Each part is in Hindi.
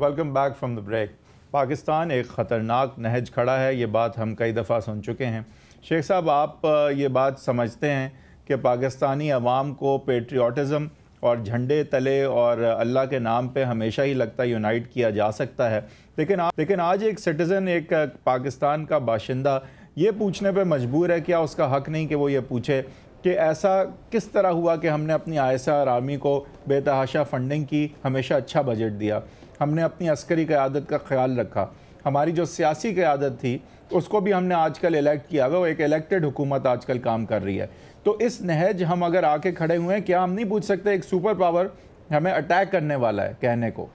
Welcome back from the break Pakistan एक ख़तरनाक नहज खड़ा है ये बात हम कई दफ़ा सुन चुके हैं शेख साहब आप ये बात समझते हैं कि पाकिस्तानी अवाम को पेट्रियाटिज़म और झंडे तले और अल्लाह के नाम पे हमेशा ही लगता है यूनाइट किया जा सकता है लेकिन आ, लेकिन आज एक सिटीज़न एक पाकिस्तान का बाशिंदा ये पूछने पे मजबूर है क्या उसका हक नहीं कि वो ये पूछे कि ऐसा किस तरह हुआ कि हमने अपनी और आर्मी को बेतहाशा फंडिंग की हमेशा अच्छा बजट दिया हमने अपनी अस्करी क़्यादत का ख्याल रखा हमारी जो सियासी क़्यादत थी उसको भी हमने आजकल इलेक्ट किया हुआ वो एक इलेक्टेड हुकूमत आजकल काम कर रही है तो इस नहज हम अगर आके खड़े हुए हैं क्या हम नहीं पूछ सकते एक सुपर पावर हमें अटैक करने वाला है कहने को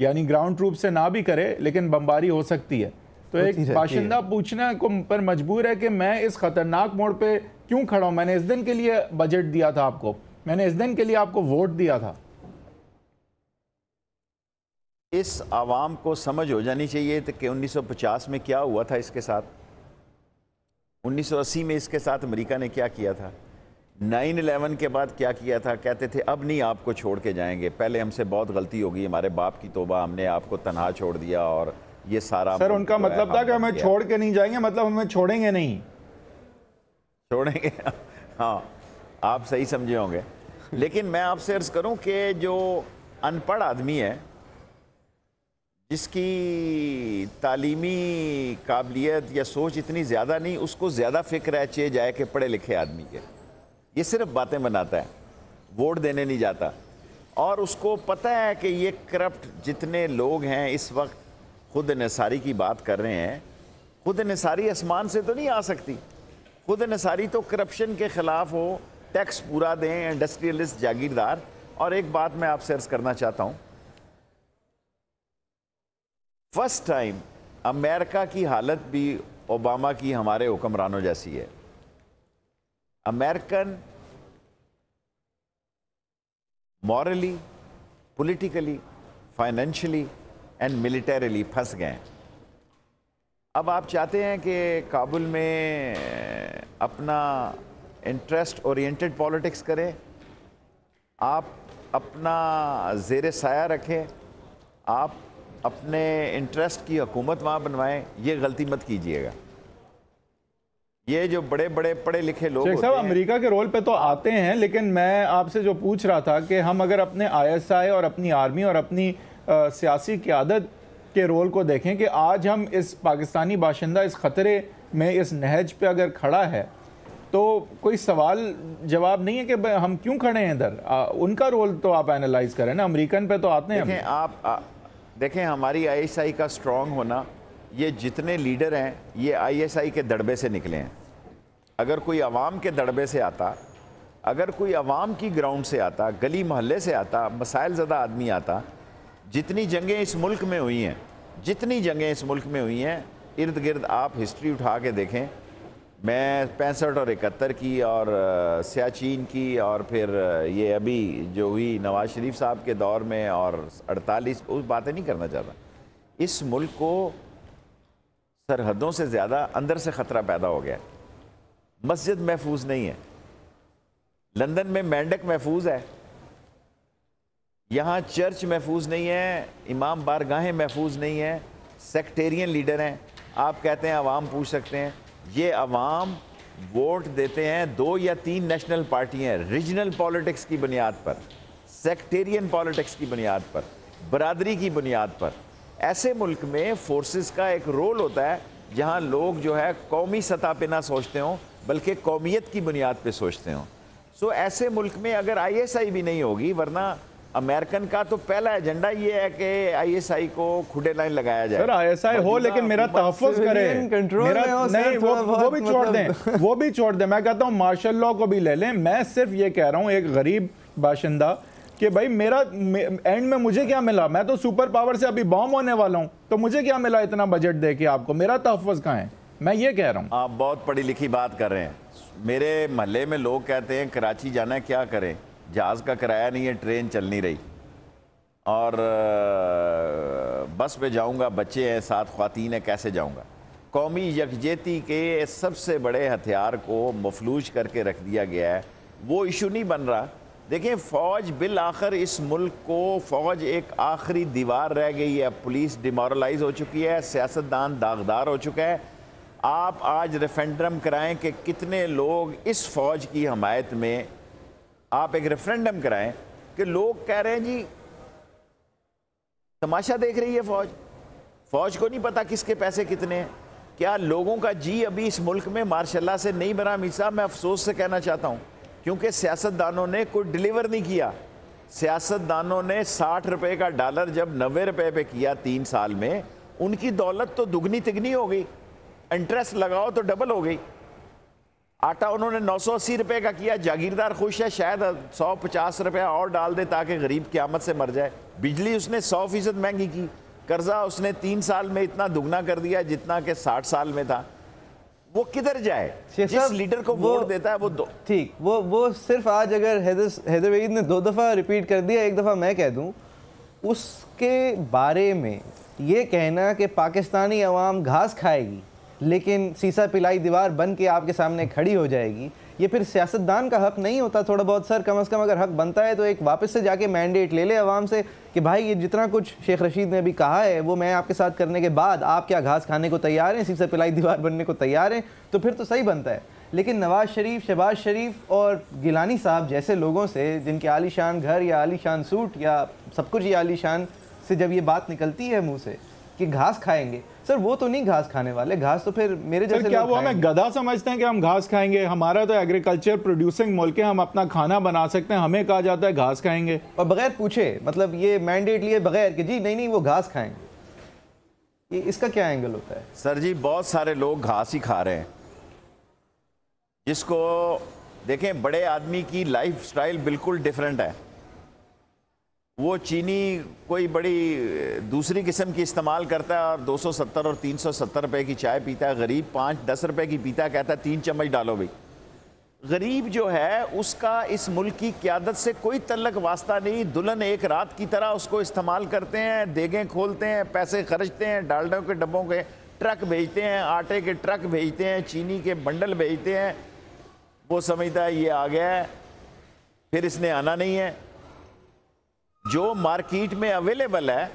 यानी ग्राउंड ट्रूप से ना भी करे लेकिन बमबारी हो सकती है तो एक बाशिंदा पूछने को पर मजबूर है कि मैं इस खतरनाक मोड़ पे क्यों खड़ा हूँ मैंने इस दिन के लिए बजट दिया था आपको मैंने इस दिन के लिए आपको वोट दिया था इस आवाम को समझ हो जानी चाहिए तो कि 1950 में क्या हुआ था इसके साथ 1980 में इसके साथ अमेरिका ने क्या किया था 9/11 के बाद क्या किया था कहते थे अब नहीं आपको छोड़ के जाएंगे पहले हमसे बहुत गलती होगी हमारे बाप की तोबा हमने आपको तनहा छोड़ दिया और ये सारा सर उनका तो मतलब था कि हमें छोड़ के नहीं जाएंगे मतलब हमें छोड़ेंगे नहीं छोड़ेंगे हाँ आप सही समझे होंगे लेकिन मैं आपसे अर्ज़ करूं कि जो अनपढ़ आदमी है जिसकी तालीमी काबिलियत या सोच इतनी ज़्यादा नहीं उसको ज़्यादा फिक्र है चे जाए कि पढ़े लिखे आदमी के ये सिर्फ बातें बनाता है वोट देने नहीं जाता और उसको पता है कि ये करप्ट जितने लोग हैं इस वक्त खुद नसारी की बात कर रहे हैं खुद नसारी आसमान से तो नहीं आ सकती खुद नसारी तो करप्शन के ख़िलाफ़ हो टैक्स पूरा दें इंडस्ट्रियलिस्ट जागीरदार और एक बात मैं आपसे अर्ज़ करना चाहता हूँ फर्स्ट टाइम अमेरिका की हालत भी ओबामा की हमारे हुक्मरानों जैसी है American morally politically financially and militarily फंस गए अब आप चाहते हैं कि काबुल में अपना इंटरेस्ट ओरिएंटेड पॉलिटिक्स करें आप अपना जेर साया रखें आप अपने इंटरेस्ट की हुकूमत वहाँ बनवाएं ये गलती मत कीजिएगा ये जो बड़े बड़े पढ़े लिखे लोग हैं। अमेरिका के रोल पे तो आते हैं लेकिन मैं आपसे जो पूछ रहा था कि हम अगर अपने आईएसआई और अपनी आर्मी और अपनी सियासी क्यादत के रोल को देखें कि आज हम इस पाकिस्तानी बाशिंदा इस ख़तरे में इस नहज पे अगर खड़ा है तो कोई सवाल जवाब नहीं है कि हम क्यों खड़े हैं इधर उनका रोल तो आप एनालाइज करें ना अमरीकन पे तो आते हैं आप आ... देखें हमारी आईएसआई का स्ट्रांग होना ये जितने लीडर हैं ये आईएसआई के दड़बे से निकले हैं अगर कोई आवाम के दड़बे से आता अगर कोई आवाम की ग्राउंड से आता गली मोहल्ले से आता मसाइल ज़दा आदमी आता जितनी जंगें इस मुल्क में हुई हैं जितनी जंगें इस मुल्क में हुई हैं इर्द गिर्द आप हिस्ट्री उठा के देखें मैं पैंसठ और इकहत्तर की और सियाचिन की और फिर ये अभी जो हुई नवाज शरीफ साहब के दौर में और अड़तालीस उस बातें नहीं करना चाहता इस मुल्क को सरहदों से ज़्यादा अंदर से ख़तरा पैदा हो गया मस्जिद महफूज नहीं है लंदन में मेंढक महफूज है यहाँ चर्च महफूज नहीं है इमाम बारगाहें महफूज नहीं हैं सेक्टेरियन लीडर हैं आप कहते हैं आवाम पूछ सकते हैं ये अवाम वोट देते हैं दो या तीन नेशनल पार्टियाँ रीजनल पॉलिटिक्स की बुनियाद पर सेक्टेरियन पॉलिटिक्स की बुनियाद पर बरदरी की बुनियाद पर ऐसे मुल्क में फोर्सेस का एक रोल होता है जहाँ लोग जो है कौमी सतह पे ना सोचते हों बल्कि कौमियत की बुनियाद पे सोचते हों सो ऐसे मुल्क में अगर आईएसआई भी नहीं होगी वरना अमेरिकन का तो पहला एजेंडा ये है कि आईएसआई को खुडे लाइन लगाया जाए सर आईएसआई हो लेकिन मेरा तहफ़ करे मेरा नहीं वो, वो भी छोड़ दें मतलब वो भी छोड़ दें मैं कहता हूँ मार्शल लॉ को भी ले लें मैं सिर्फ ये कह रहा हूँ एक गरीब बाशिंदा कि भाई मेरा एंड में मुझे क्या मिला मैं तो सुपर पावर से अभी बॉम्ब होने वाला हूँ तो मुझे क्या मिला इतना बजट दे के आपको मेरा तहफ़ कहाँ है मैं ये कह रहा हूँ आप बहुत पढ़ी लिखी बात कर रहे हैं मेरे महल्ले में लोग कहते हैं कराची जाना क्या करें जहाज़ का किराया नहीं है ट्रेन चल नहीं रही और बस पे जाऊंगा बच्चे हैं साथ खातन हैं कैसे जाऊंगा कौमी यकजहती के सबसे बड़े हथियार को मफलूज करके रख दिया गया है वो इशू नहीं बन रहा देखें फ़ौज बिल आखिर इस मुल्क को फ़ौज एक आखिरी दीवार रह गई है पुलिस डिमोरलाइज हो चुकी है सियासतदान दागदार हो चुका है आप आज रेफेंडम कराएं कि कितने लोग इस फ़ौज की हमायत में आप एक रेफरेंडम कराएं कि लोग कह रहे हैं जी तमाशा देख रही है फौज फौज को नहीं पता किसके पैसे कितने हैं क्या लोगों का जी अभी इस मुल्क में मार्शाला से नहीं बना मिसा मैं अफसोस से कहना चाहता हूँ क्योंकि सियासतदानों ने कुछ डिलीवर नहीं किया सियासतदानों ने साठ रुपए का डॉलर जब नब्बे रुपए पे किया तीन साल में उनकी दौलत तो दुगनी तिगनी हो गई इंटरेस्ट लगाओ तो डबल हो गई आटा उन्होंने नौ सौ अस्सी रुपये का किया जागीरदार खुश है शायद सौ पचास रुपया और डाल दे ताकि गरीब क्यामत से मर जाए बिजली उसने सौ फीसद महंगी की कर्जा उसने तीन साल में इतना दुगना कर दिया जितना कि साठ साल में था वो किधर जाए जिस लीडर को वोट देता है वो दो ठीक वो वो सिर्फ आज अगर हैदर वहीद ने दो दफ़ा रिपीट कर दिया एक दफ़ा मैं कह दूँ उसके बारे में ये कहना कि पाकिस्तानी अवाम घास खाएगी लेकिन सीसा पिलाई दीवार बन के आपके सामने खड़ी हो जाएगी ये फिर सियासतदान का हक नहीं होता थोड़ा बहुत सर कम अज़ कम अगर हक बनता है तो एक वापस से जाके मैंडेट ले ले आवाम से कि भाई ये जितना कुछ शेख रशीद ने अभी कहा है वो मैं आपके साथ करने के बाद आप क्या घास खाने को तैयार हैं सीसा पिलाई दीवार बनने को तैयार हैं तो फिर तो सही बनता है लेकिन नवाज़ शरीफ शहबाज शरीफ और गिलानी साहब जैसे लोगों से जिनके आलीशान घर या आलीशान सूट या सब कुछ ये आलीशान से जब ये बात निकलती है मुँह से कि घास खाएंगे सर वो तो नहीं घास खाने वाले घास तो फिर मेरे जैसे क्या वो हमें गधा समझते हैं कि हम घास खाएंगे हमारा तो एग्रीकल्चर प्रोड्यूसिंग मुल्क है हम अपना खाना बना सकते हैं हमें कहा जाता है घास खाएंगे और बगैर पूछे मतलब ये मैंडेट लिए बगैर कि जी नहीं नहीं वो घास खाएंगे ये इसका क्या एंगल होता है सर जी बहुत सारे लोग घास ही खा रहे हैं जिसको देखें बड़े आदमी की लाइफ बिल्कुल डिफरेंट है वो चीनी कोई बड़ी दूसरी किस्म की इस्तेमाल करता है और 270 और 370 रुपए की चाय पीता है गरीब पाँच दस रुपए की पीता कहता है तीन चम्मच डालो भाई गरीब जो है उसका इस मुल्क की क्यादत से कोई तल्लक वास्ता नहीं दुल्हन एक रात की तरह उसको इस्तेमाल करते हैं देगें खोलते हैं पैसे खर्चते हैं डालडों के डब्बों के ट्रक भेजते हैं आटे के ट्रक भेजते हैं चीनी के बंडल भेजते हैं वो समझता है ये आ गया है फिर इसने आना नहीं है जो मार्केट में अवेलेबल है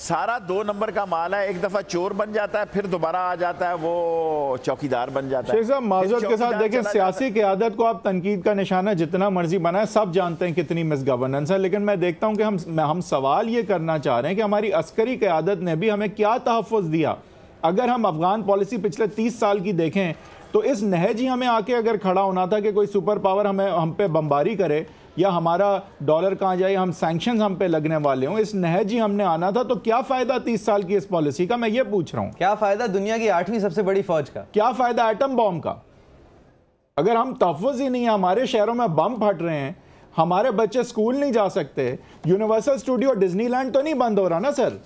सारा दो नंबर का माल है एक दफा चोर बन जाता है फिर दोबारा आ जाता है वो चौकीदार बन जाता है साहब माजरत के साथ देखिए सियासी क्यादत को आप तनकीद का निशाना जितना मर्जी बनाए सब जानते हैं कितनी मिस गवर्नेंस है लेकिन मैं देखता हूं कि हम हम सवाल ये करना चाह रहे हैं कि हमारी अस्करी क्यादत ने भी हमें क्या तहफ़ दिया अगर हम अफगान पॉलिसी पिछले तीस साल की देखें तो इस नहज ही हमें आके अगर खड़ा होना था कि कोई सुपर पावर हमें हम पे बमबारी करे या हमारा डॉलर कहाँ जाए हम सैंक्शन हम पे लगने वाले हों इस नहज ही हमने आना था तो क्या फ़ायदा तीस साल की इस पॉलिसी का मैं ये पूछ रहा हूँ क्या फ़ायदा दुनिया की आठवीं सबसे बड़ी फ़ौज का क्या फ़ायदा एटम बॉम्ब का अगर हम तहफ़ ही नहीं है हमारे शहरों में बम फट रहे हैं हमारे बच्चे स्कूल नहीं जा सकते यूनिवर्सल स्टूडियो डिज्नीलैंड तो नहीं बंद हो रहा ना सर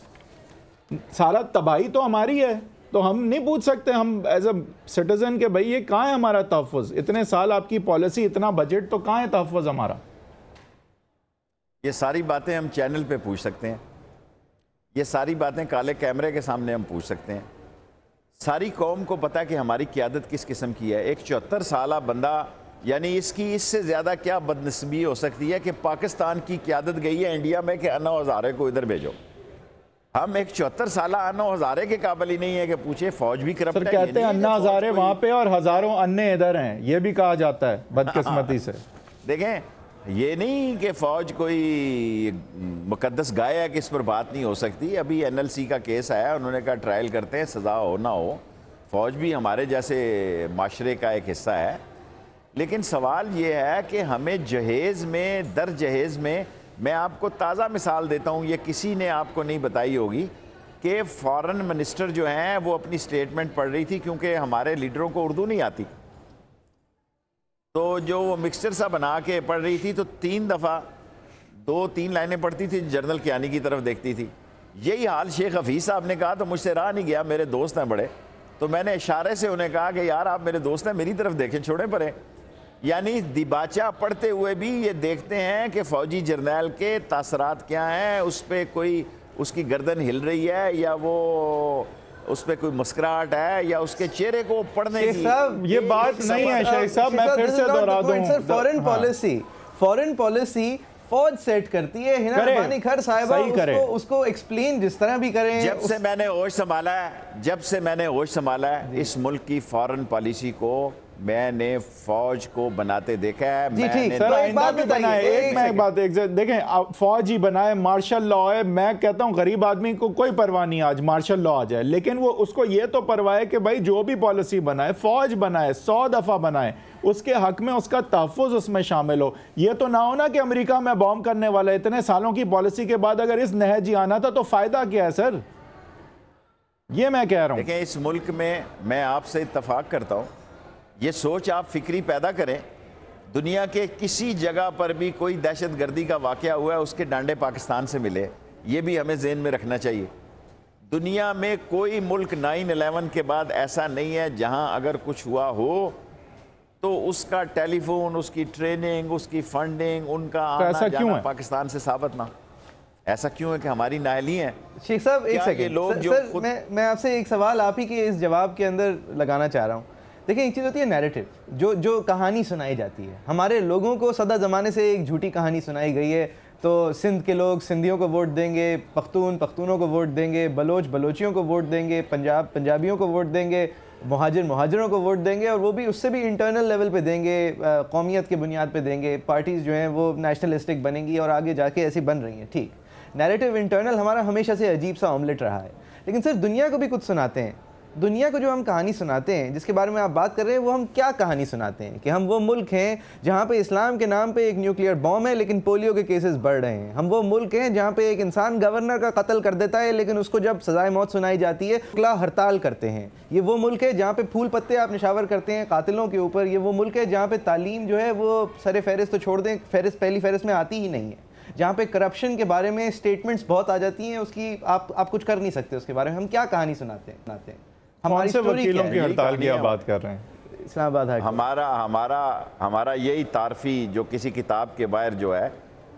सारा तबाही तो हमारी है तो हम नहीं पूछ सकते हम एज अ सिटीज़न के भाई ये कहाँ है हमारा तहफ़ इतने साल आपकी पॉलिसी इतना बजट तो कहाँ है तहफ़ हमारा ये सारी बातें हम चैनल पे पूछ सकते हैं ये सारी बातें काले कैमरे के सामने हम पूछ सकते हैं सारी कौम को पता कि हमारी क्यादत किस किस्म की है एक चौहत्तर साल बंदा यानी इसकी इससे ज़्यादा क्या बदनस्बी हो सकती है कि पाकिस्तान की क्यादत गई है इंडिया में कि अन्ना हज़ारे को इधर भेजो हम एक चौहत्तर साल अन्ना हज़ारे के काबिल ही नहीं है कि पूछे फौज भी करप कहते हैं अन्ना हज़ारे वहाँ पे और हज़ारों अन्य इधर हैं ये भी कहा जाता है बदकिस्मती हाँ। से देखें ये नहीं कि फ़ौज कोई मुकदस गाय है कि इस पर बात नहीं हो सकती अभी एनएलसी का केस आया उन्होंने कहा ट्रायल करते हैं सज़ा हो ना हो फ़ौज भी हमारे जैसे माशरे का एक हिस्सा है लेकिन सवाल ये है कि हमें जहेज़ में दर जहेज़ में मैं आपको ताज़ा मिसाल देता हूँ ये किसी ने आपको नहीं बताई होगी कि फ़ॉरेन मिनिस्टर जो हैं वो अपनी स्टेटमेंट पढ़ रही थी क्योंकि हमारे लीडरों को उर्दू नहीं आती तो जो वो मिक्सचर सा बना के पढ़ रही थी तो तीन दफ़ा दो तीन लाइनें पढ़ती थी जर्नल कियानी की तरफ देखती थी यही हाल शेख हफीज़ साहब ने कहा तो मुझसे रहा नहीं गया मेरे दोस्त हैं बड़े तो मैंने इशारे से उन्हें कहा कि यार आप मेरे दोस्त हैं मेरी तरफ देखें छोड़ें परे यानी दिबाचा पढ़ते हुए भी ये देखते हैं कि फ़ौजी जर्नैल के तासरात क्या हैं उस पर कोई उसकी गर्दन हिल रही है या वो उस पर कोई मुस्कुराहट है या उसके चेहरे को पढ़ने ये बात नहीं है शाही साहब मैं फिर से दोहरा सर पॉलिसी फॉरन पॉलिसी फौज सेट करती है हिना करें खर उसको उसको एक्सप्लेन जिस तरह भी करें जब उस... से मैंने होश संभाला है जब से मैंने होश संभाला है इस मुल्क की फॉरेन पॉलिसी को मैंने फौज को बनाते देखा है मैंने सर तो एक बात भी बनाए एक, एक बात एक देखें फौज ही बनाए मार्शल लॉ है मैं कहता हूं गरीब आदमी को कोई परवाह नहीं आज मार्शल लॉ आ जाए लेकिन वो उसको ये तो परवाह है कि भाई जो भी पॉलिसी बनाए फौज बनाए सौ दफ़ा बनाए उसके हक में उसका तहफुज उसमें शामिल हो ये तो ना हो ना कि अमरीका में बॉम्ब करने वाला इतने सालों की पॉलिसी के बाद अगर इस नहज ही आना था तो फ़ायदा क्या है सर ये मैं कह रहा हूँ देखिए इस मुल्क में मैं आपसे इतफाक़ करता हूँ ये सोच आप फिक्री पैदा करें दुनिया के किसी जगह पर भी कोई दहशत गर्दी का वाक़ हुआ है उसके डांडे पाकिस्तान से मिले ये भी हमें जेन में रखना चाहिए दुनिया में कोई मुल्क नाइन अलेवन के बाद ऐसा नहीं है जहां अगर कुछ हुआ हो तो उसका टेलीफोन उसकी ट्रेनिंग उसकी फंडिंग उनका तो आना ऐसा जाना क्यों है? पाकिस्तान से साबित ना ऐसा क्यों है कि हमारी नाहली है शेख साहब एक सेकंड लोग सर, जो सर, मैं मैं आपसे एक सवाल आप ही के इस जवाब के अंदर लगाना चाह रहा हूँ देखिए एक चीज़ होती है नैरेटिव जो जो कहानी सुनाई जाती है हमारे लोगों को सदा ज़माने से एक झूठी कहानी सुनाई गई है तो सिंध के लोग सिंधियों को वोट देंगे पख्तून पख्तूनों को वोट देंगे बलोच बलोचियों को वोट देंगे पंजाब पंजाबियों को वोट देंगे महाजिर महाजरों को वोट देंगे और वो भी उससे भी इंटरनल लेवल पे देंगे कौमियत के बुनियाद पे देंगे पार्टीज़ जो हैं वो नेशनलिस्टिक बनेंगी और आगे जाके ऐसी बन रही हैं ठीक नैरेटिव इंटरनल हमारा हमेशा से अजीब सा ऑमलेट रहा है लेकिन सिर्फ दुनिया को भी कुछ सुनाते हैं दुनिया को जो हम कहानी सुनाते हैं जिसके बारे में आप बात कर रहे हैं वो हम क्या कहानी सुनाते हैं कि हम वो मुल्क हैं जहाँ पे इस्लाम के नाम पे एक न्यूक्लियर बॉम्ब है लेकिन पोलियो के केसेस बढ़ रहे हैं हम वो मुल्क हैं जहाँ पे एक इंसान गवर्नर का कत्ल कर देता है लेकिन उसको जब सजाए मौत सुनाई जाती है खुला तो हड़ताल करते हैं ये वो मुल्क है जहाँ पे फूल पत्ते आप निशावर करते हैं कातिलों के ऊपर ये वो मुल्क है जहाँ पे तालीम जो है वो सर फहरिस्त तो छोड़ दें फहरिस्त पहली फहरिस्त में आती ही नहीं है जहाँ पे करप्शन के बारे में स्टेटमेंट्स बहुत आ जाती हैं उसकी आप आप कुछ कर नहीं सकते उसके बारे में हम क्या कहानी सुनाते हैं सुनाते हैं वकीलों की हड़ताल की आप बात कर रहे हैं इस्लामाबाद हमारा हमारा हमारा यही तारफ़ी जो किसी किताब के बाहर जो है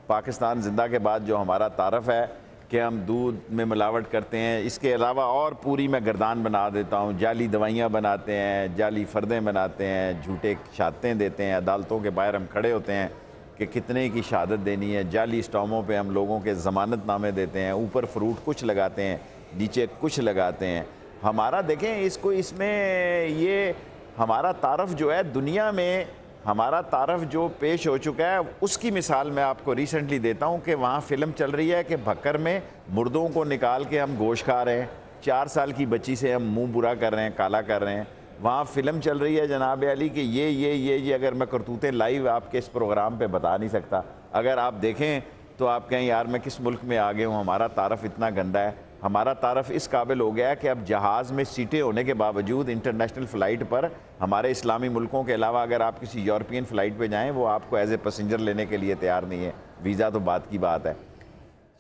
पाकिस्तान जिंदा के बाद जो हमारा तारफ़ है कि हम दूध में मिलावट करते हैं इसके अलावा और पूरी मैं गर्दान बना देता हूँ जाली दवाइयाँ बनाते हैं जाली फर्दे बनाते हैं झूठे शहादते देते हैं अदालतों के बाहर हम खड़े होते हैं कि कितने की शहादत देनी है जाली स्टॉमों पे हम लोगों के ज़मानत नामे देते हैं ऊपर फ्रूट कुछ लगाते हैं नीचे कुछ लगाते हैं हमारा देखें इसको इसमें ये हमारा तारफ जो है दुनिया में हमारा तारफ जो पेश हो चुका है उसकी मिसाल मैं आपको रिसेंटली देता हूँ कि वहाँ फिल्म चल रही है कि भक्कर में मुर्दों को निकाल के हम गोश खा रहे हैं चार साल की बच्ची से हम मुंह बुरा कर रहे हैं काला कर रहे हैं वहाँ फिल्म चल रही है जनाब अली कि ये ये ये ये अगर मैं करतूतें लाइव आपके इस प्रोग्राम पर बता नहीं सकता अगर आप देखें तो आप कहें यार मैं किस मुल्क में आ गए हूँ हमारा तारफ इतना गंदा है हमारा तारफ इस काबिल हो गया कि अब जहाज़ में सीटें होने के बावजूद इंटरनेशनल फ़्लाइट पर हमारे इस्लामी मुल्कों के अलावा अगर आप किसी यूरोपियन फ़्लाइट पे जाएं वो आपको एज ए पैसेंजर लेने के लिए तैयार नहीं है वीज़ा तो बात की बात है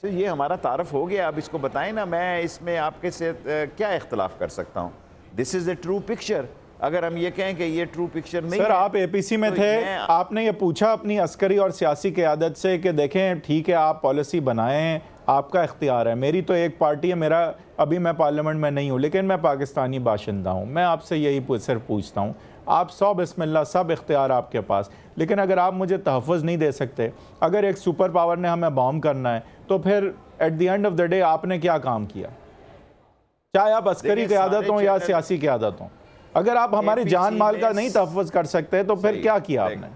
तो ये हमारा तारफ हो गया अब इसको बताएं ना मैं इसमें आपके से क्या इख्तलाफ कर सकता हूँ this is a true picture अगर हम ये कहें कि ये ट्रू पिक्चर नहीं सर आप एपीसी में तो थे आपने ये पूछा अपनी अस्करी और सियासी क्यादत से कि देखें ठीक है आप पॉलिसी बनाएं आपका इख्तियार है मेरी तो एक पार्टी है मेरा अभी मैं पार्लियामेंट में नहीं हूँ लेकिन मैं पाकिस्तानी बाशिंदा हूँ मैं आपसे यही सिर्फ पूछता हूँ आप सौ बसमिल्ला सब इख्तियार आपके पास लेकिन अगर आप मुझे तहफ़ नहीं दे सकते अगर एक सुपर पावर ने हमें बॉम करना है तो फिर at the end of the day आपने क्या काम किया चाहे आप अस्करी क्यादत हों या सियासी क्यादत हों अगर आप हमारी जान माल का नहीं तहफ़ कर सकते तो फिर क्या किया आपने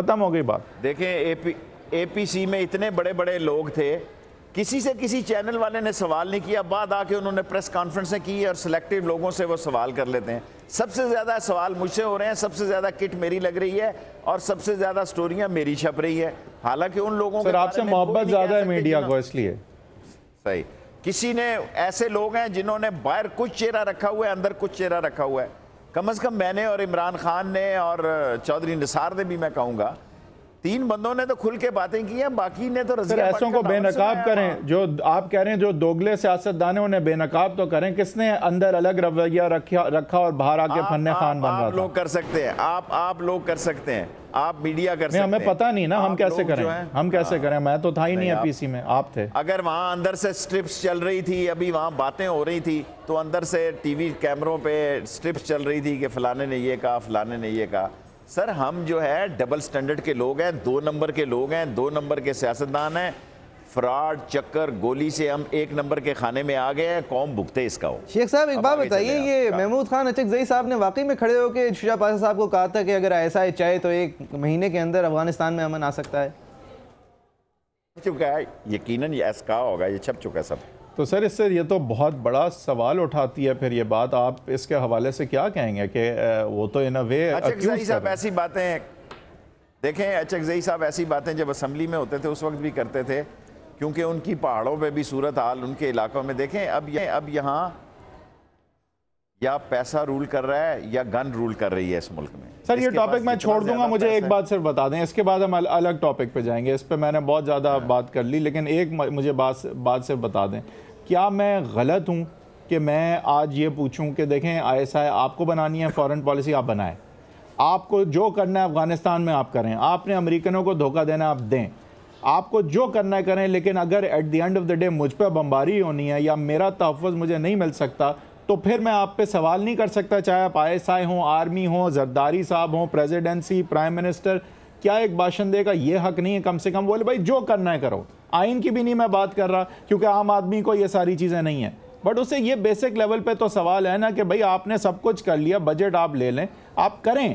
ख़त्म हो गई बात देखें A P A P C में इतने बड़े बड़े लोग थे किसी से किसी चैनल वाले ने सवाल नहीं किया बाद आके उन्होंने प्रेस कॉन्फ्रेंसें की और सिलेक्टिव लोगों से वो सवाल कर लेते हैं सबसे ज़्यादा सवाल मुझसे हो रहे हैं सबसे ज़्यादा किट मेरी लग रही है और सबसे ज़्यादा स्टोरियाँ मेरी छप रही है हालांकि उन लोगों के आपसे मोहब्बत ज़्यादा है मीडिया को इसलिए सही किसी ने ऐसे लोग हैं जिन्होंने बाहर कुछ चेहरा रखा हुआ है अंदर कुछ चेहरा रखा हुआ है कम अज़ कम मैंने और इमरान खान ने और चौधरी निसार ने भी मैं कहूँगा तीन बंदों ने तो खुल के बातें की हैं बाकी ने तो सर ऐसों को बेनकाब करें जो आप कह रहे हैं जो दोगले सियासतदान है उन्हें बेनकाब तो करें किसने अंदर अलग रवैया रखा और बाहर आके फन खान बन रहा लोग कर सकते हैं आप आप लोग कर सकते हैं आप मीडिया कर सकते हैं हमें पता नहीं ना हम कैसे करें हम कैसे हाँ। करें मैं तो था ही नहीं पीसी में आप थे अगर वहाँ अंदर से स्ट्रिप्स चल रही थी अभी वहाँ बातें हो रही थी तो अंदर से टीवी कैमरों पे स्ट्रिप्स चल रही थी कि फलाने ने ये कहा फलाने ने ये कहा सर हम जो है डबल स्टैंडर्ड के लोग हैं दो नंबर के लोग हैं दो नंबर के सियासतदान हैं फ्रॉड चक्कर गोली से हम एक नंबर के खाने में आ गए हैं कौम भुगते इसका हो शेख साहब एक बात बताइए ये महमूद खान अचक जई साहब ने वाकई में खड़े होकर शुजा पाशा साहब को कहा था कि अगर ऐसा चाहे तो एक महीने के अंदर अफगानिस्तान में अमन आ सकता है चुका है यकीनन ये ऐसा होगा ये छप चुका है सब तो सर इससे ये तो बहुत बड़ा सवाल उठाती है फिर ये बात आप इसके हवाले से क्या कहेंगे कि वो तो इन अ वे साहब ऐसी बातें देखें एच एक्जई साहब ऐसी बातें जब असम्बली में होते थे उस वक्त भी करते थे क्योंकि उनकी पहाड़ों पे भी सूरत हाल उनके इलाकों में देखें अब ये अब यहाँ या पैसा रूल कर रहा है या गन रूल कर रही है इस मुल्क में सर ये टॉपिक मैं छोड़ दूंगा मुझे एक बात सिर्फ बता दें इसके बाद हम अलग टॉपिक पे जाएंगे इस पर मैंने बहुत ज़्यादा बात कर ली लेकिन एक मुझे बात बात सिर्फ बता दें क्या मैं गलत हूँ कि मैं आज ये पूछूँ कि देखें आई आपको बनानी है फॉरन पॉलिसी आप बनाएं आपको जो करना है अफगानिस्तान में आप करें आपने अमरीकनों को धोखा देना आप दें आपको जो करना है करें लेकिन अगर at the end of the day मुझ पर बम्बारी होनी है या मेरा तहफ़ मुझे नहीं मिल सकता तो फिर मैं आप पे सवाल नहीं कर सकता चाहे आप आईएसआई हों आर्मी हों जरदारी साहब हों प्रेसिडेंसी प्राइम मिनिस्टर क्या एक बाशिंदे का ये हक नहीं है कम से कम बोले भाई जो करना है करो आइन की भी नहीं मैं बात कर रहा क्योंकि आम आदमी को ये सारी चीज़ें नहीं है बट उसे ये बेसिक लेवल पे तो सवाल है ना कि भाई आपने सब कुछ कर लिया बजट आप ले लें आप करें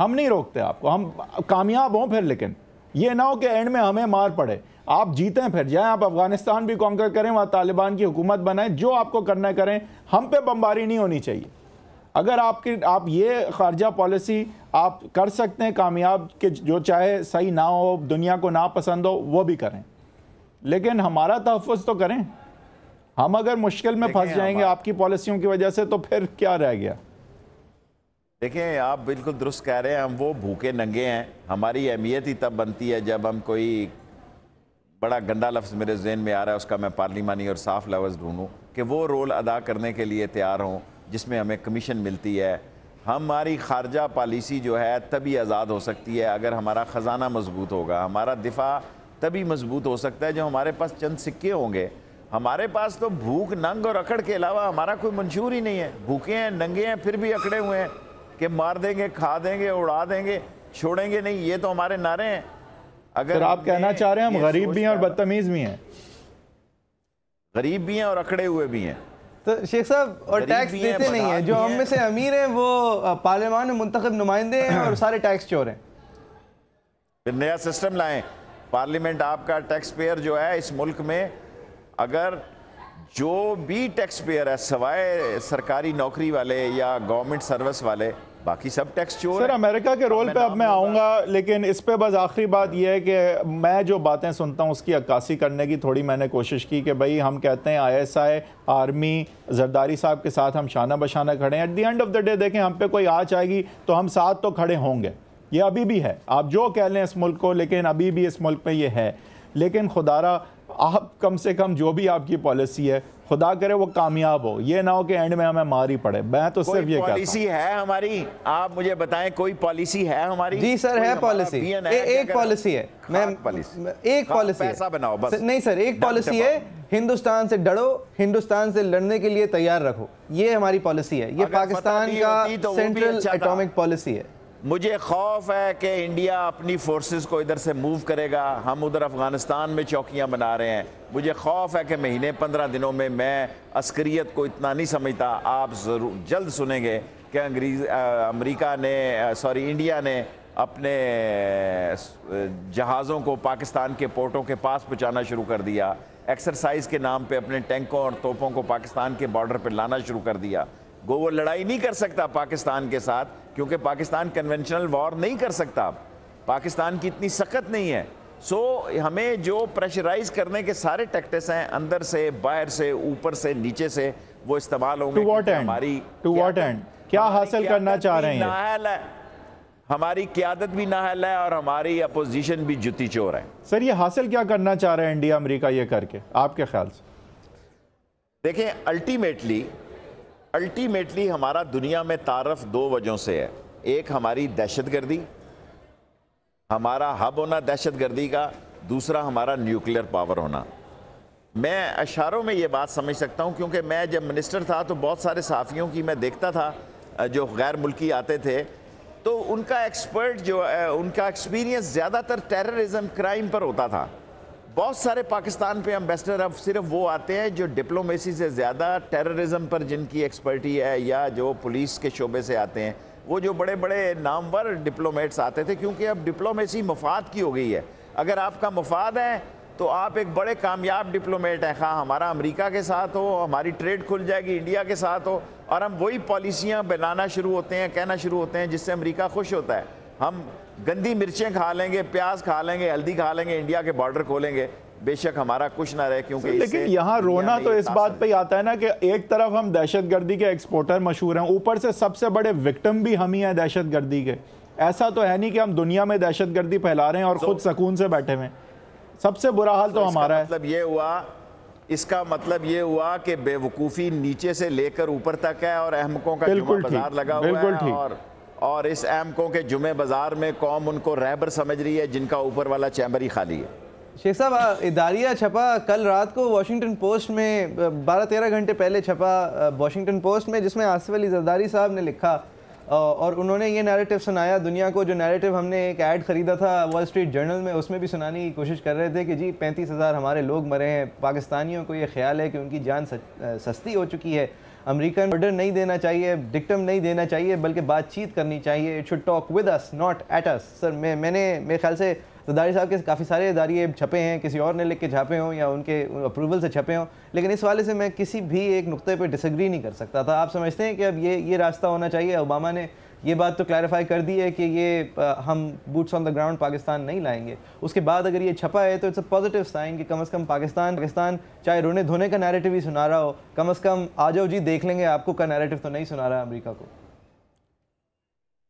हम नहीं रोकते आपको हम कामयाब हों फिर लेकिन ये ना हो कि एंड में हमें मार पड़े आप जीतें फिर जाएं आप अफगानिस्तान भी कॉन्कर करें वहाँ तालिबान की हुकूमत बनाएं जो आपको करना करें हम पे बमबारी नहीं होनी चाहिए अगर आपकी आप ये खारजा पॉलिसी आप कर सकते हैं कामयाब के जो चाहे सही ना हो दुनिया को ना पसंद हो वो भी करें लेकिन हमारा तहफ़ तो करें हम अगर मुश्किल में फंस जाएंगे आपकी पॉलिसियों की वजह से तो फिर क्या रह गया देखें आप बिल्कुल दुरुस्त कह रहे हैं हम वो भूखे नंगे हैं हमारी अहमियत ही तब बनती है जब हम कोई बड़ा गंदा लफ्ज़ मेरे जहन में आ रहा है उसका मैं पार्लिमानी और साफ लफ्ज़ ढूंढूँ कि वो रोल अदा करने के लिए तैयार हों जिसमें हमें कमीशन मिलती है हमारी खारजा पॉलिसी जो है तभी आज़ाद हो सकती है अगर हमारा ख़जाना मजबूत होगा हमारा दिफा तभी मजबूत हो सकता है जो हमारे पास चंद सिक्के होंगे हमारे पास तो भूख नंग और अकड़ के अलावा हमारा कोई मंशूर ही नहीं है भूखे हैं नंगे हैं फिर भी अकड़े हुए हैं कि मार देंगे खा देंगे उड़ा देंगे छोड़ेंगे नहीं ये तो हमारे नारे हैं अगर आप कहना चाह रहे हैं हम गरीब भी हैं और बदतमीज भी हैं गरीब भी हैं और अकड़े हुए भी हैं तो शेख साहब और टैक्स देते नहीं है जो हम में से अमीर हैं वो पार्लियामान में मुंतब नुमाइंदे हैं और सारे टैक्स चोर हैं फिर नया सिस्टम लाएं पार्लियामेंट आपका टैक्स पेयर जो है इस मुल्क में अगर जो भी टैक्स पेयर है सवाए सरकारी नौकरी वाले या गवर्नमेंट सर्विस वाले बाकी सब टैक्स चोर सर अमेरिका के रोल पे अब मैं आऊँगा लेकिन इस पे बस आखिरी बात यह है कि मैं जो बातें सुनता हूँ उसकी अक्कासी करने की थोड़ी मैंने कोशिश की कि भाई हम कहते हैं आईएसआई आर्मी जरदारी साहब के साथ हम शाना बशाना खड़े हैं at the end of the day देखें हम पे कोई आ आएगी तो हम साथ तो खड़े होंगे ये अभी भी है आप जो कह लें इस मुल्क को लेकिन अभी भी इस मुल्क में ये है लेकिन खुदारा आप कम से कम जो भी आपकी पॉलिसी है खुदा करे वो कामयाब हो ये ना हो कि एंड में हमें मार ही पड़े मैं तो सिर्फ ये पॉलिसी है हमारी आप मुझे बताएं कोई पॉलिसी है हमारी जी सर है पॉलिसी एक पॉलिसी है मैं एक पॉलिसी ऐसा बनाओ बस नहीं सर एक पॉलिसी है हिंदुस्तान से डरो हिंदुस्तान से लड़ने के लिए तैयार रखो ये हमारी पॉलिसी है ये पाकिस्तान का सेंट्रल एटॉमिक पॉलिसी है मुझे खौफ है कि इंडिया अपनी फोर्सेस को इधर से मूव करेगा हम उधर अफ़गानिस्तान में चौकियां बना रहे हैं मुझे खौफ है कि महीने पंद्रह दिनों में मैं अस्करियत को इतना नहीं समझता आप ज़रूर जल्द सुनेंगे कि अंग्रेज अमेरिका ने सॉरी इंडिया ने अपने जहाज़ों को पाकिस्तान के पोर्टों के पास पहुँचाना शुरू कर दिया एक्सरसाइज के नाम पर अपने टैंकों और तोपों को पाकिस्तान के बॉर्डर पर लाना शुरू कर दिया गो वो लड़ाई नहीं कर सकता पाकिस्तान के साथ क्योंकि पाकिस्तान कन्वेंशनल वॉर नहीं कर सकता पाकिस्तान की इतनी सख्त नहीं है सो so, हमें जो प्रेशराइज करने के सारे टैक्टिस हैं अंदर से बाहर से ऊपर से नीचे से वो इस्तेमाल होंगे हमारी टू वॉट एंड क्या हासिल करना चाह रहे हैं नाहल है हमारी क्यादत भी नाहल है और हमारी अपोजिशन भी जुती चोर है सर ये हासिल क्या करना चाह रहे हैं इंडिया अमरीका ये करके आपके ख्याल से देखें अल्टीमेटली अल्टीमेटली हमारा दुनिया में तारफ दो वजहों से है एक हमारी दहशत गर्दी हमारा हब होना दहशत गर्दी का दूसरा हमारा न्यूक्लियर पावर होना मैं अशारों में ये बात समझ सकता हूँ क्योंकि मैं जब मिनिस्टर था तो बहुत सारे सहाफ़ियों की मैं देखता था जो गैर मुल्की आते थे तो उनका एक्सपर्ट जो उनका एक्सपीरियंस ज़्यादातर टेररिज्म क्राइम पर होता था बहुत सारे पाकिस्तान पे एम्बेसडर अब सिर्फ वो आते हैं जो डिप्लोमेसी से ज़्यादा टेररिज्म पर जिनकी एक्सपर्टी है या जो पुलिस के शोबे से आते हैं वो जो बड़े बड़े नामवर डिप्लोमेट्स आते थे क्योंकि अब डिप्लोमेसी मफाद की हो गई है अगर आपका मफाद है तो आप एक बड़े कामयाब डिप्लोमेट हैं हाँ हमारा अमेरिका के साथ हो हमारी ट्रेड खुल जाएगी इंडिया के साथ हो और हम वही पॉलिसियाँ बनाना शुरू होते हैं कहना शुरू होते हैं जिससे अमरीका खुश होता है हम गंदी मिर्चें खा लेंगे प्याज खा लेंगे हल्दी खा लेंगे इंडिया के बॉर्डर खोलेंगे बेशक हमारा कुछ ना रहे क्योंकि लेकिन यहाँ रोना तो इस बात पे आता है ना कि एक तरफ हम दहशतगर्दी के एक्सपोर्टर मशहूर हैं ऊपर से सबसे बड़े विक्टिम भी हम ही हैं दहशतगर्दी के ऐसा तो है नहीं कि हम दुनिया में दहशतगर्दी फैला रहे हैं और खुद सुकून से बैठे हुए सबसे बुरा हाल तो हमारा है मतलब ये हुआ इसका मतलब ये हुआ कि बेवकूफ़ी नीचे से लेकर ऊपर तक है और अहमकों का बिल्कुल लगा हुआ है और और इस एमकों के जुमे बाज़ार में कौम उनको रैबर समझ रही है जिनका ऊपर वाला चैम्बर ही खाली है शेख साहब इदारिया छपा कल रात को वाशिंगटन पोस्ट में 12-13 घंटे पहले छपा वाशिंगटन पोस्ट में जिसमें आसिफ अली जरदारी साहब ने लिखा और उन्होंने ये नैरेटिव सुनाया दुनिया को जो नैरेटिव हमने एक ऐड ख़रीदा था वॉल स्ट्रीट जर्नल में उसमें भी सुनाने की कोशिश कर रहे थे कि जी पैंतीस हज़ार हमारे लोग मरे हैं पाकिस्तानियों को ये ख्याल है कि उनकी जान सस्ती हो चुकी है अमेरिकन ऑर्डर नहीं देना चाहिए डिक्टम नहीं देना चाहिए बल्कि बातचीत करनी चाहिए it should talk with us not at us sir मैं मैंने मेरे ख्याल से जदारी साहब के काफ़ी सारे इदारे छपे हैं किसी और ने लिख के छापे हों या उनके अप्रूवल से छपे हों लेकिन इस वाले से मैं किसी भी एक नुक्ते पर डिसग्री नहीं कर सकता था आप समझते हैं कि अब ये ये रास्ता होना चाहिए ओबामा ने ये बात तो क्लैरिफाई कर दी है कि ये हम boots on the ground Pakistan नहीं लाएंगे उसके बाद अगर ये छपा है तो इट्स अ पॉजिटिव साइन कि कम से कम पाकिस्तान पाकिस्तान चाहे रोने धोने का नैरेटिव ही सुना रहा हो कम से कम आ जाओ जी देख लेंगे आपको का नैरेटिव तो नहीं सुना रहा अमरीका को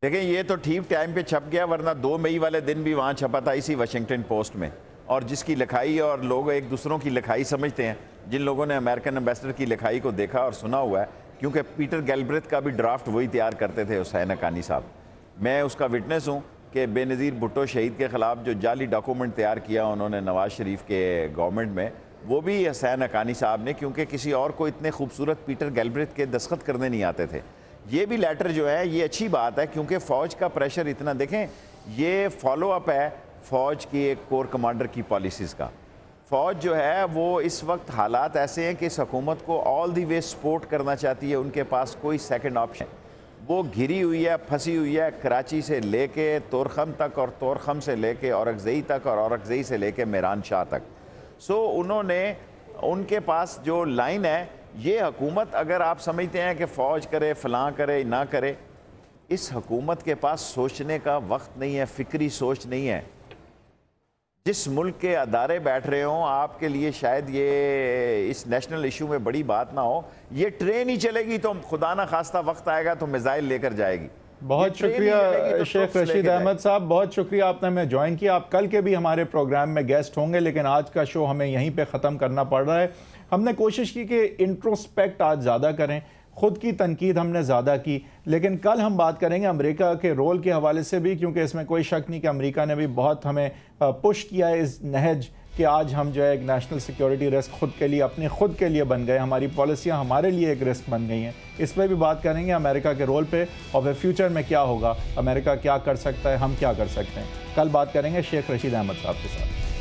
देखें ये तो ठीक टाइम पर छप गया वरना दो मई वाले दिन भी वहाँ छपा था इसी वाशिंगटन पोस्ट में और जिसकी लिखाई और लोग एक दूसरों की लिखाई समझते हैं जिन लोगों ने अमेरिकन एम्बेसडर की लिखाई को देखा और सुना हुआ है क्योंकि पीटर गैलब्रेथ का भी ड्राफ्ट वही तैयार करते थे हुसैन अकानी साहब मैं उसका विटनेस हूँ कि बेनज़ीर भुट्टो शहीद के ख़िलाफ़ जो जाली डॉक्यूमेंट तैयार किया उन्होंने नवाज़ शरीफ के गवर्नमेंट में वो भी हसैन अकानी साहब ने क्योंकि किसी और को इतने खूबसूरत पीटर गैलब्रेथ के दस्खत करने नहीं आते थे ये भी लेटर जो है ये अच्छी बात है क्योंकि फ़ौज का प्रेशर इतना देखें ये फॉलो अप है फ़ौज की एक कोर कमांडर की पॉलिसीज़ का फ़ौज जो है वो इस वक्त हालात ऐसे हैं कि इस हकूमत को ऑल दी वे सपोर्ट करना चाहती है उनके पास कोई सेकंड ऑप्शन वो घिरी हुई है फंसी हुई है कराची से लेके तोरखम तक और तोरखम से लेके औरकजई तक और औरकजई से लेके मेरान शाह तक सो उन्होंने उनके पास जो लाइन है ये हकूमत अगर आप समझते हैं कि फ़ौज करे फलां करे ना करे इस हकूमत के पास सोचने का वक्त नहीं है फ़िक्री सोच नहीं है जिस मुल्क के अदारे बैठ रहे हों आपके लिए शायद ये इस नेशनल इशू में बड़ी बात ना हो ये ट्रेन ही चलेगी तो खुदा ना खास्ता वक्त आएगा तो मिज़ाइल लेकर जाएगी बहुत शुक्रिया तो शेख रशीद अहमद साहब बहुत शुक्रिया आपने हमें ज्वाइन किया आप कल के भी हमारे प्रोग्राम में गेस्ट होंगे लेकिन आज का शो हमें यहीं पे ख़त्म करना पड़ रहा है हमने कोशिश की कि इंट्रोस्पेक्ट आज ज़्यादा करें ख़ुद की तनकीद हमने ज़्यादा की लेकिन कल हम बात करेंगे अमेरिका के रोल के हवाले से भी क्योंकि इसमें कोई शक नहीं कि अमेरिका ने भी बहुत हमें पुश किया है इस नहज कि आज हम जो है एक नेशनल सिक्योरिटी रिस्क खुद के लिए अपने खुद के लिए बन गए हमारी पॉलिसियाँ हमारे लिए एक रिस्क बन गई हैं इस पर भी बात करेंगे अमेरिका के रोल पे और फिर फ्यूचर में क्या होगा अमेरिका क्या कर सकता है हम क्या कर सकते हैं कल बात करेंगे शेख रशीद अहमद साहब के साथ